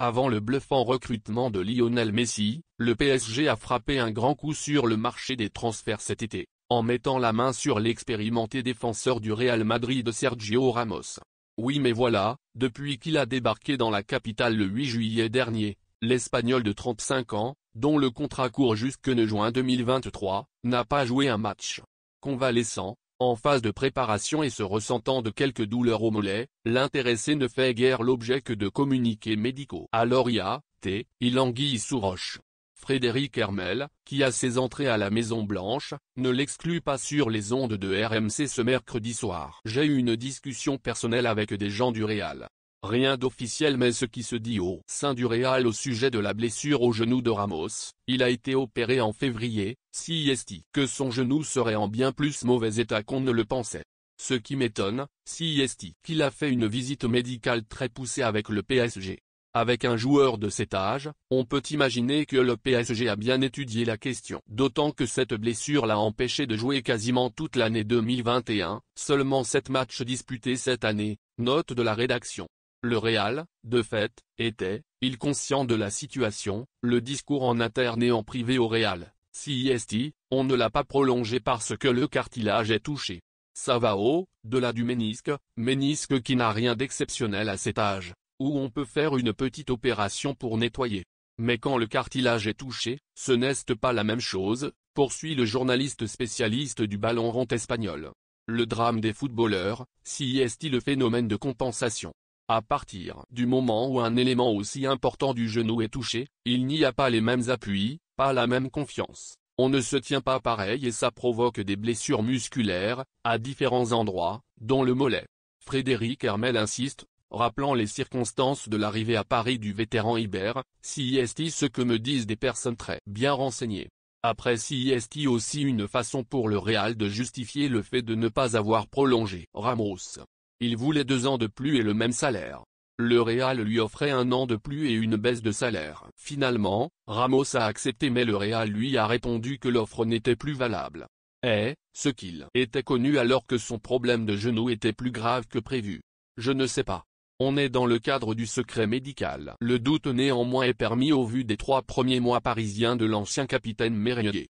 Avant le bluffant recrutement de Lionel Messi, le PSG a frappé un grand coup sur le marché des transferts cet été, en mettant la main sur l'expérimenté défenseur du Real Madrid Sergio Ramos. Oui mais voilà, depuis qu'il a débarqué dans la capitale le 8 juillet dernier, l'Espagnol de 35 ans, dont le contrat court jusque ne juin 2023, n'a pas joué un match. Convalescent, en phase de préparation et se ressentant de quelques douleurs au mollet, l'intéressé ne fait guère l'objet que de communiqués médicaux. Alors il a, t, il anguille sous roche. Frédéric Hermel, qui a ses entrées à la Maison Blanche, ne l'exclut pas sur les ondes de RMC ce mercredi soir. J'ai eu une discussion personnelle avec des gens du Réal. Rien d'officiel mais ce qui se dit au sein du Réal au sujet de la blessure au genou de Ramos, il a été opéré en février, si est que son genou serait en bien plus mauvais état qu'on ne le pensait. Ce qui m'étonne, si est qu'il a fait une visite médicale très poussée avec le PSG. Avec un joueur de cet âge, on peut imaginer que le PSG a bien étudié la question. D'autant que cette blessure l'a empêché de jouer quasiment toute l'année 2021, seulement 7 matchs disputés cette année, note de la rédaction. Le Real, de fait, était, il conscient de la situation, le discours en interne et en privé au Real, si CIST, on ne l'a pas prolongé parce que le cartilage est touché. Ça va au-delà du ménisque, ménisque qui n'a rien d'exceptionnel à cet âge, où on peut faire une petite opération pour nettoyer. Mais quand le cartilage est touché, ce n'est pas la même chose, poursuit le journaliste spécialiste du ballon rond espagnol. Le drame des footballeurs, si est le phénomène de compensation. À partir du moment où un élément aussi important du genou est touché, il n'y a pas les mêmes appuis, pas la même confiance. On ne se tient pas pareil et ça provoque des blessures musculaires, à différents endroits, dont le mollet. Frédéric Hermel insiste, rappelant les circonstances de l'arrivée à Paris du vétéran Iber, est-il ce que me disent des personnes très bien renseignées. Après si est-il aussi une façon pour le Real de justifier le fait de ne pas avoir prolongé Ramos. Il voulait deux ans de plus et le même salaire le Real lui offrait un an de plus et une baisse de salaire. Finalement, Ramos a accepté mais le Real lui a répondu que l'offre n'était plus valable. Et, ce qu'il était connu alors que son problème de genou était plus grave que prévu. Je ne sais pas. On est dans le cadre du secret médical. Le doute néanmoins est permis au vu des trois premiers mois parisiens de l'ancien capitaine Mérier.